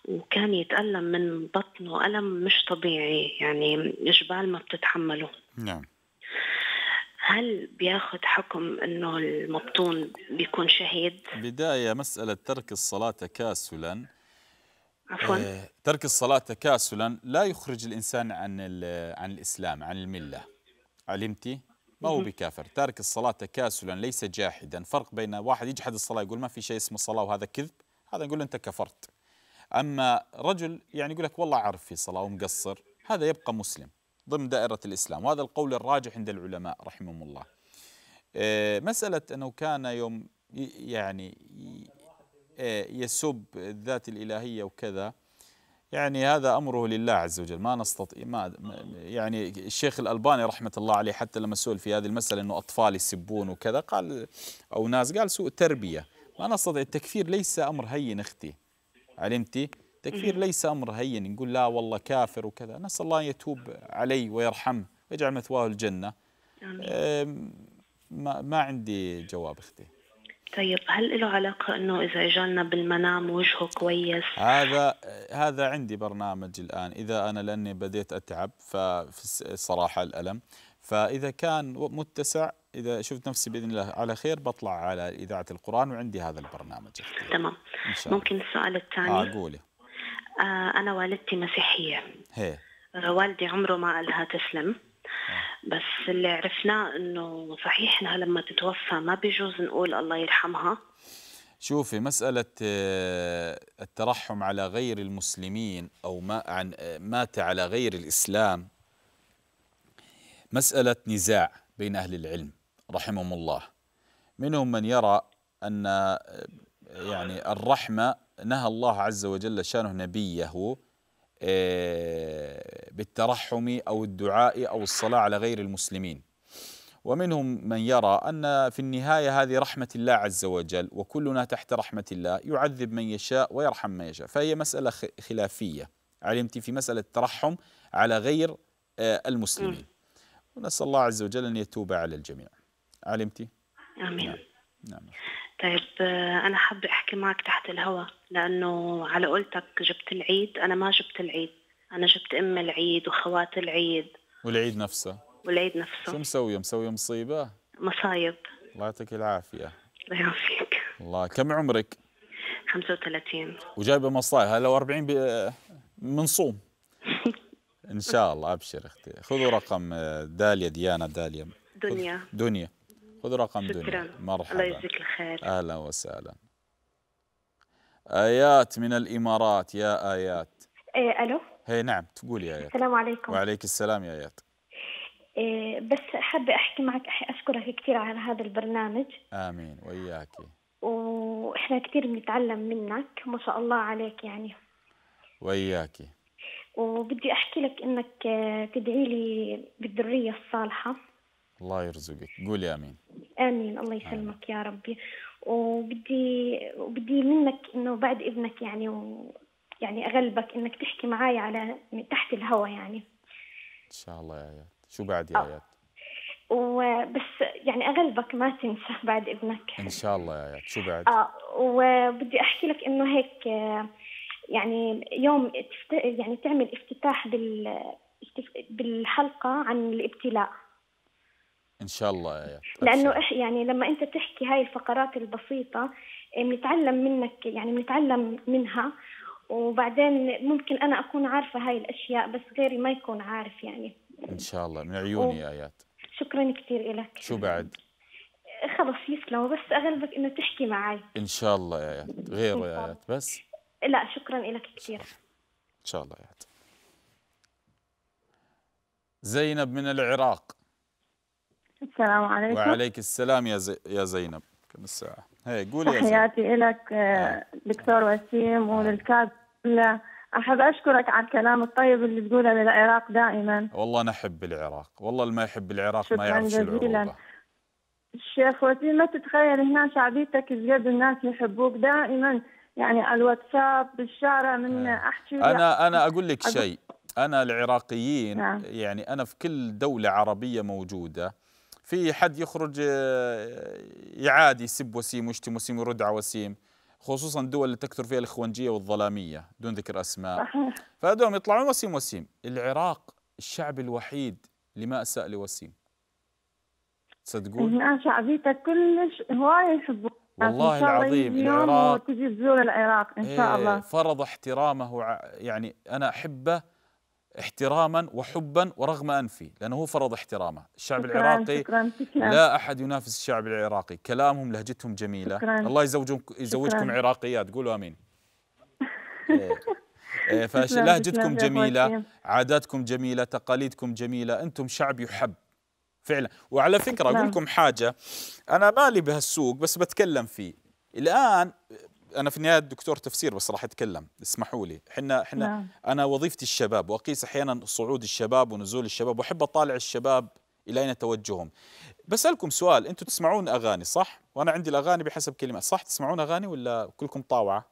وكان يتألم من بطنه ألم مش طبيعي يعني جبال ما بتتحمله نعم هل بياخذ حكم انه المبطون بيكون شهيد؟ بدايه مساله ترك الصلاه تكاسلا عفوا آه، ترك الصلاة تكاسلا لا يخرج الإنسان عن عن الإسلام عن الملة علمتي؟ ما هو بكافر تارك الصلاة تكاسلا ليس جاحدا فرق بين واحد يجحد الصلاة يقول ما في شيء اسمه صلاة وهذا كذب هذا نقول أنت كفرت أما رجل يعني يقول لك والله عارف في صلاة ومقصر هذا يبقى مسلم ضمن دائرة الإسلام وهذا القول الراجح عند العلماء رحمهم الله آه، مسألة أنه كان يوم يعني آه، يسب الذات الإلهية وكذا يعني هذا أمره لله عز وجل ما نستطيع ما يعني الشيخ الألباني رحمة الله عليه حتى لما سئل في هذه المسألة أنه أطفال يسبون وكذا قال أو ناس قال سوء تربية ما نستطيع التكفير ليس أمر هين أختي علمتي تكفير ليس أمر هين نقول لا والله كافر وكذا نسأل الله يتوب علي ويرحمه ويجعل مثواه الجنة ما, ما عندي جواب أختي طيب هل له علاقة انه اذا اجالنا بالمنام وجهه كويس؟ هذا هذا عندي برنامج الان، اذا انا لاني بديت اتعب ففي الصراحة الالم، فاذا كان متسع اذا شفت نفسي باذن الله على خير بطلع على اذاعة القرآن وعندي هذا البرنامج. تمام. ممكن السؤال الثاني؟ اه آه انا والدتي مسيحية. هي. آه، والدي عمره ما قالها تسلم. آه. بس اللي عرفناه انه صحيح انها لما تتوفى ما بيجوز نقول الله يرحمها شوفي مسألة آه، الترحم على غير المسلمين أو ما عن آه، مات على غير الإسلام مسألة نزاع بين أهل العلم رحمهم الله منهم من يرى أن آه، يعني الرحمة نهى الله عز وجل شانه نبيه بالترحم أو الدعاء أو الصلاة على غير المسلمين ومنهم من يرى أن في النهاية هذه رحمة الله عز وجل وكلنا تحت رحمة الله يعذب من يشاء ويرحم من يشاء فهي مسألة خلافية علمتي في مسألة الترحم على غير آه، المسلمين ونسأل الله عز وجل أن يتوب على الجميع علمتي؟ آمين نعم. نعم. طيب آه، أنا حابة أحكي معك تحت الهواء لأنه على قولتك جبت العيد أنا ما جبت العيد أنا جبت أم العيد وخوات العيد والعيد نفسه والعيد نفسه شو مسوية؟ مسوية مصيبة؟ مصايب الله يعطيك العافية الله يعافيك الله كم عمرك؟ 35 وجايبة مصايب هلا 40 بنصوم ان شاء الله ابشر اختي خذوا رقم آه، داليا ديانا داليا دنيا دنيا خذوا رقم شكرا. دنيا مرحبا الله يجزيك الخير اهلا وسهلا ايات من الامارات يا ايات ايه الو هي نعم تقولي يا ايات السلام عليكم وعليك السلام يا ايات إيه بس حابة أحكي معك أشكرك كثير على هذا البرنامج آمين وإياك وإحنا كثير بنتعلم منك ما شاء الله عليك يعني وإياك وبدي أحكي لك إنك آه، تدعي لي بالذرية الصالحة الله يرزقك قولي آمين آمين الله يسلمك آمين. يا ربي وبدي وبدي منك إنه بعد ابنك يعني و... يعني أغلبك إنك تحكي معي على من تحت الهوا يعني إن شاء الله يا آيات شو بعد يا آيات؟ آه. وبس يعني أغلبك ما تنسى بعد ابنك إن شاء الله يا آيات شو بعد؟ آه وبدي أحكي لك إنه هيك يعني يوم يعني تعمل افتتاح بال بالحلقة عن الابتلاء ان شاء الله يا لانه إح يعني لما انت تحكي هاي الفقرات البسيطه بنتعلم إيه، منك يعني بنتعلم منها وبعدين ممكن انا اكون عارفه هاي الاشياء بس غيري ما يكون عارف يعني ان شاء الله من عيوني يا ايات شكرا كثير لك شو بعد خلص يسلموا بس اغلبك انه تحكي معي ان شاء الله يا ايات غيره يا ايات بس لا شكرا لك كثير ان شاء الله يا ايات زينب من العراق السلام عليكم وعليك السلام يا زي... يا زينب كم الساعه هي قولي تحياتي لك آه، آه. دكتور وسيم وللكاتب لا احب اشكرك على الكلام الطيب اللي تقوله للعراق دائما والله انا احب العراق والله اللي ما يحب العراق ما يعرف شو العروبه شيخ وسيم ما تتخيل هنا شعبيتك قد الناس يحبوك دائما يعني على الواتساب بالشارع من آه. احكي انا انا اقول لك شيء انا العراقيين نعم. يعني انا في كل دوله عربيه موجوده في حد يخرج آه، يعادي يسب وسيم ويشتم وسيم ويرد على وسيم خصوصا الدول اللي تكثر فيها الاخوانجيه والظلاميه دون ذكر اسماء فهذول يطلعون وسيم وسيم العراق الشعب الوحيد اللي ما اساء لوسيم تصدقون؟ انا شعبيته كلش هواي يحبوه والله العظيم العراق تجي تزور العراق ان شاء إيه، الله فرض احترامه يعني انا احبه احتراما وحبا ورغم انفي لانه هو فرض احترامه الشعب شكرا العراقي شكرا شكرا لا احد ينافس الشعب العراقي كلامهم لهجتهم جميله شكرا الله يزوجكم يزوجكم عراقيات قولوا امين إيه. إيه، فلهجتكم جميله عاداتكم جميله تقاليدكم جميله انتم شعب يحب فعلا وعلى فكره اقول لكم حاجه انا مالي بهالسوق بس بتكلم فيه الان انا في النهايه دكتور تفسير بس راح اتكلم اسمحوا لي احنا احنا نعم. انا وظيفتي الشباب واقيس احيانا صعود الشباب ونزول الشباب واحب اطالع الشباب الى اين توجههم بسالكم سؤال انتم تسمعون اغاني صح وانا عندي الاغاني بحسب كلمه صح تسمعون اغاني ولا كلكم طاوعه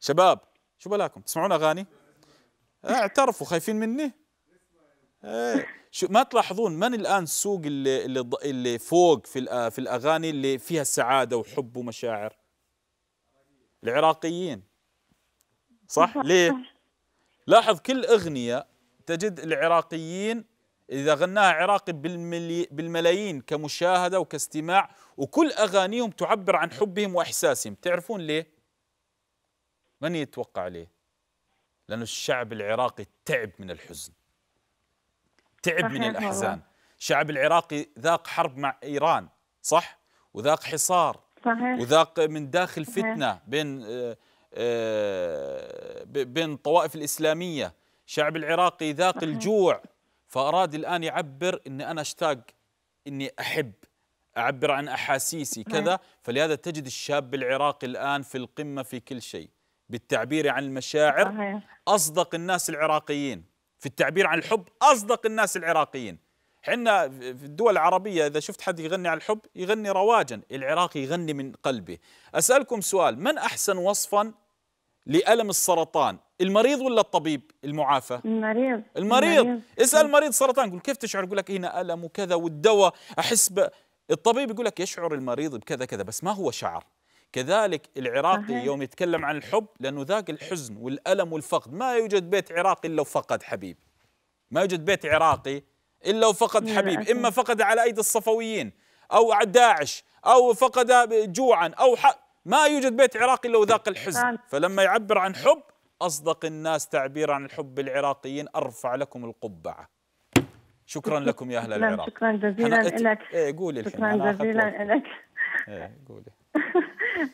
شباب شو بلاكم تسمعون اغاني آه، اعترفوا خايفين مني ايه شو ما تلاحظون من الان سوق اللي اللي فوق في في الاغاني اللي فيها سعاده وحب ومشاعر العراقيين صح ليه لاحظ كل اغنيه تجد العراقيين اذا غناها عراقي بالملي بالملايين كمشاهده وكاستماع وكل اغانيهم تعبر عن حبهم واحساسهم تعرفون ليه من يتوقع ليه لأن الشعب العراقي تعب من الحزن تعب من الأحزان الشعب العراقي ذاق حرب مع إيران صح وذاق حصار صحيح. وذاق من داخل فتنة بين آه، آه، بين الطوائف الإسلامية الشعب العراقي ذاق الجوع فأراد الآن يعبر أني أنا أشتاق أني أحب أعبر عن أحاسيسي كذا فلهذا تجد الشاب العراقي الآن في القمة في كل شيء بالتعبير عن المشاعر أصدق الناس العراقيين في التعبير عن الحب أصدق الناس العراقيين حنا في الدول العربية إذا شفت حد يغني عن الحب يغني رواجا العراقي يغني من قلبه أسألكم سؤال من أحسن وصفا لألم السرطان المريض ولا الطبيب المعافى المريض المريض, المريض. اسأل مريض سرطان يقول كيف تشعر يقول لك هنا ألم وكذا والدواء أحس ب... الطبيب يقول لك يشعر المريض بكذا كذا بس ما هو شعر كذلك العراقي أهل. يوم يتكلم عن الحب لأنه ذاق الحزن والألم والفقد ما يوجد بيت عراقي إلا وفقد حبيب ما يوجد بيت عراقي إلا وفقد حبيب إما فقد على أيدي الصفويين أو داعش أو فقد جوعا أو حق ما يوجد بيت عراقي إلا وذاق الحزن نعم. فلما يعبر عن حب أصدق الناس تعبير عن الحب العراقيين أرفع لكم القبعة شكرا لكم يا أهل العراق شكرا جزيلا لك إيه قولي شكرا جزيلا لك إيه قولي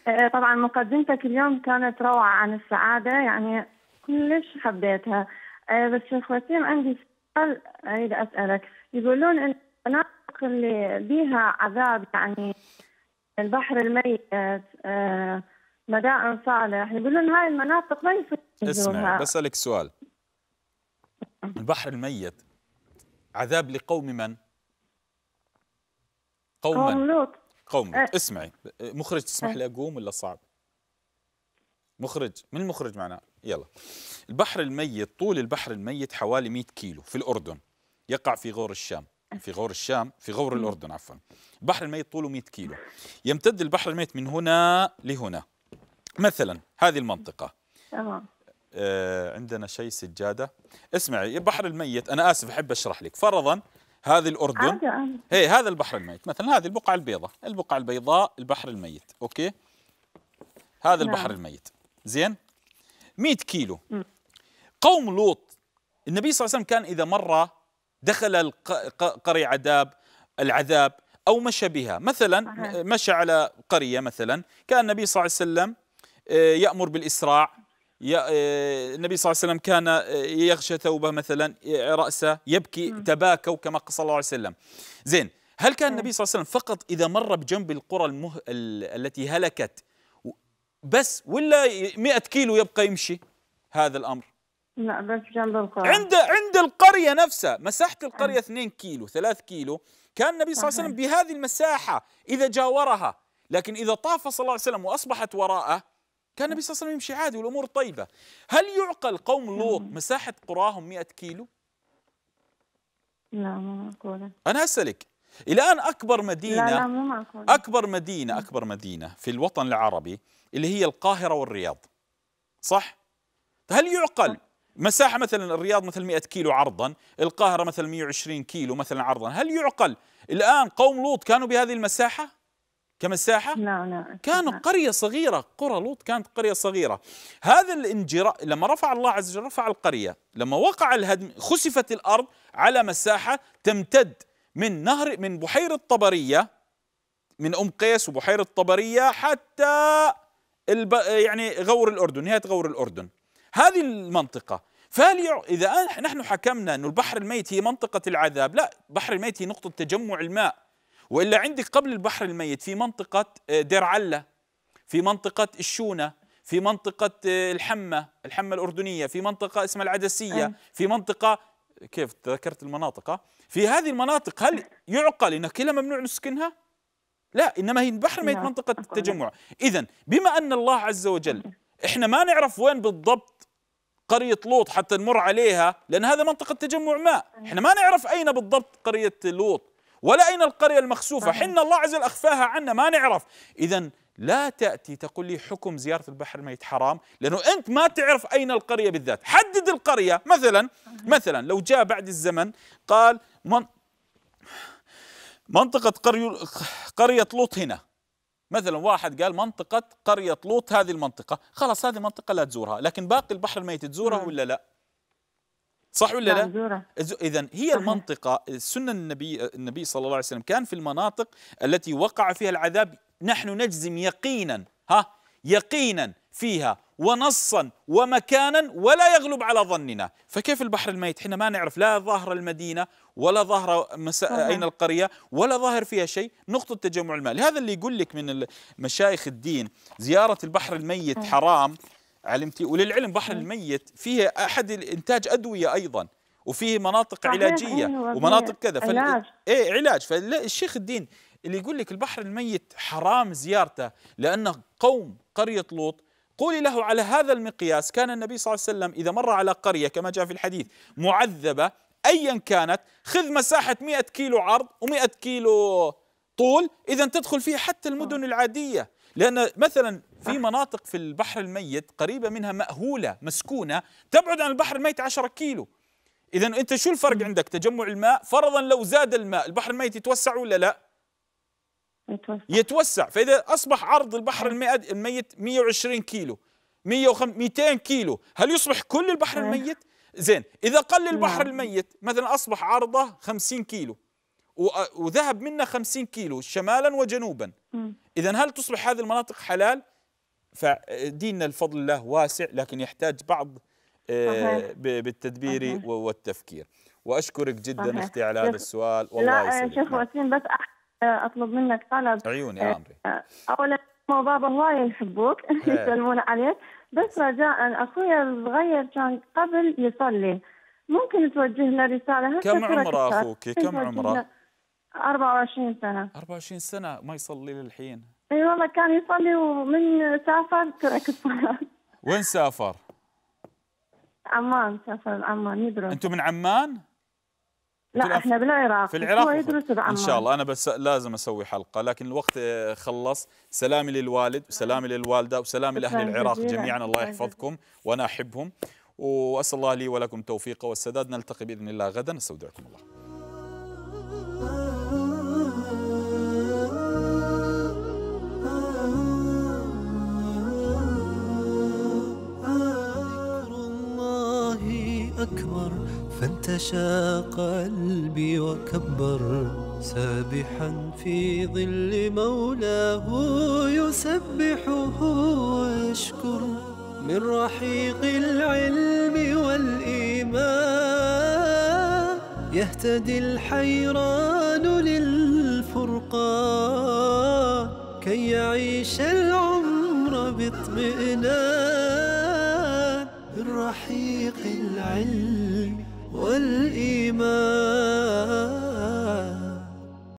إيه، طبعا مقدمتك اليوم كانت روعة عن السعادة يعني كلش حبيتها إيه، بس وسيم عندي قال اريد اسالك يقولون ان المناطق اللي بيها عذاب يعني البحر الميت آه، مدائن صالح يقولون هاي المناطق ما يفوت اسمع بسألك سؤال البحر الميت عذاب لقوم من؟ قوم قوم لوط قوم لوط آه. اسمعي مخرج تسمح لي اقوم ولا صعب؟ مخرج من المخرج معنا يلا البحر الميت طول البحر الميت حوالي 100 كيلو في الأردن يقع في غور الشام في غور الشام في غور الأردن عفوا البحر الميت طوله 100 كيلو يمتد البحر الميت من هنا لهنا مثلا هذه المنطقة تمام آه، عندنا شيء سجادة اسمعي البحر الميت أنا آسف أحب أشرح لك فرضا هذه الأردن هي هذا البحر الميت مثلا هذه البقعة البيضاء البقعة البيضاء البحر الميت أوكي هذا نعم. البحر الميت زين 100 كيلو قوم لوط النبي صلى الله عليه وسلم كان إذا مر دخل قرية عذاب العذاب أو مشى بها مثلا مشى على قرية مثلا كان النبي صلى الله عليه وسلم آه، يأمر بالإسراع آه، النبي صلى الله عليه وسلم كان آه، يغشى ثوبه مثلا رأسه يبكي تباكوا كما قال صلى الله عليه وسلم زين هل كان النبي صلى الله عليه وسلم فقط إذا مر بجنب القرى المه... التي هلكت بس ولا 100 كيلو يبقى يمشي هذا الامر لا بس جنب القرية عند عند القرية نفسها مساحة القرية 2 أه. كيلو 3 كيلو كان النبي صلى الله عليه وسلم بهذه المساحة إذا جاورها لكن إذا طاف صلى الله عليه وسلم وأصبحت وراءه كان النبي صلى الله عليه وسلم يمشي عادي والأمور طيبة هل يعقل قوم لوط أه. مساحة قراهم 100 كيلو؟ لا ما أقوله أنا أسألك الان اكبر مدينه لا لا مو معقول اكبر مدينه اكبر مدينه في الوطن العربي اللي هي القاهره والرياض صح هل يعقل مساحه مثلا الرياض مثل 100 كيلو عرضا القاهره مثلا 120 كيلو مثلا عرضا هل يعقل الان قوم لوط كانوا بهذه المساحه كمساحه لا لا كانوا قريه صغيره قرى لوط كانت قريه صغيره هذا الانجراء لما رفع الله عز وجل رفع القريه لما وقع الهدم خسفت الارض على مساحه تمتد من نهر من بحيرة طبرية من أم قيس وبحيرة طبرية حتى الب... يعني غور الأردن نهاية غور الأردن هذه المنطقة فهل إذا نحن حكمنا أن البحر الميت هي منطقة العذاب لا بحر الميت هي نقطة تجمع الماء وإلا عندك قبل البحر الميت في منطقة آه، دير علة في منطقة الشونة في منطقة آه، الحمة الحمة الأردنية في منطقة اسمها العدسية في منطقة كيف تذكرت المناطق في هذه المناطق هل نعم. يعقل ان كلها ممنوع نسكنها؟ لا انما هي البحر ميت نعم. منطقه التجمع اذا بما ان الله عز وجل نعم. احنا ما نعرف وين بالضبط قريه لوط حتى نمر عليها لان هذا منطقه تجمع ماء احنا ما نعرف اين بالضبط قريه لوط ولا اين القريه المخسوفه حنا الله عز وجل اخفاها عنا ما نعرف اذا لا تأتي تقول لي حكم زيارة البحر الميت حرام لأنه أنت ما تعرف أين القرية بالذات حدد القرية مثلا مثلا لو جاء بعد الزمن قال من منطقة قرية, قرية لوط هنا مثلا واحد قال منطقة قرية لوط هذه المنطقة خلاص هذه المنطقة لا تزورها لكن باقي البحر الميت تزورها نعم. ولا لا صح ولا لا؟ اذا هي المنطقه السنه النبي النبي صلى الله عليه وسلم كان في المناطق التي وقع فيها العذاب نحن نجزم يقينا ها يقينا فيها ونصا ومكانا ولا يغلب على ظننا فكيف البحر الميت حين ما نعرف لا ظهر المدينة ولا ظهر مس... أين القرية ولا ظاهر فيها شيء نقطة تجمع الماء لهذا اللي يقول لك من مشايخ الدين زيارة البحر الميت أه. حرام علمتي وللعلم بحر الميت فيه أحد إنتاج أدوية أيضا وفيه مناطق علاجية أيوة، ومناطق كذا فال... إيه علاج فالشيخ الدين اللي يقول لك البحر الميت حرام زيارته لأن قوم قرية لوط قولي له على هذا المقياس كان النبي صلى الله عليه وسلم إذا مر على قرية كما جاء في الحديث معذبة أيا كانت خذ مساحة 100 كيلو عرض و100 كيلو طول إذا تدخل فيها حتى المدن آه. العادية لأن مثلا في مناطق في البحر الميت قريبة منها مأهولة مسكونة تبعد عن البحر الميت 10 كيلو إذا أنت شو الفرق عندك تجمع الماء فرضا لو زاد الماء البحر الميت يتوسع ولا لا يتوسع, يتوسع. فإذا أصبح عرض البحر نعم. الميت 120 كيلو 200 كيلو هل يصبح كل البحر الميت؟ زين إذا قل البحر نعم. الميت مثلا أصبح عرضه 50 كيلو وذهب منا 50 كيلو شمالا وجنوبا إذا هل تصبح هذه المناطق حلال؟ فديننا الفضل الله واسع لكن يحتاج بعض آه، بالتدبير والتفكير واشكرك جدا اختي على هذا السؤال والله لا شوف نعم. بس اطلب منك طلب عيوني يا آه، عمري آه، اولا ماما وبابا هواي يحبوك إيه. يسلمون عليك بس رجاء اخويا الصغير كان قبل يصلي ممكن توجه له رساله كم عمره اخوك كم عمره 24 سنه 24 سنه ما يصلي للحين اي والله كان يصلي ومن سافر ترك الصلاه وين سافر عمان سافر عمان يدرس انتم من عمان لا احنا بالعراق في العراق هو يدرس بعمان ان شاء الله انا بس لازم اسوي حلقه لكن الوقت آه، خلص سلامي للوالد وسلامي آه. للوالده وسلامي لاهل العراق جميعا الله يحفظكم وانا احبهم واسال الله لي ولكم التوفيق والسداد نلتقي باذن الله غدا استودعكم الله أكبر فانتشى قلبي وكبر سابحا في ظل مولاه يسبحه ويشكره من رحيق العلم والإيمان يهتدي الحيران للفرقان كي يعيش العمر باطمئنان من رحيق العلم والإيمان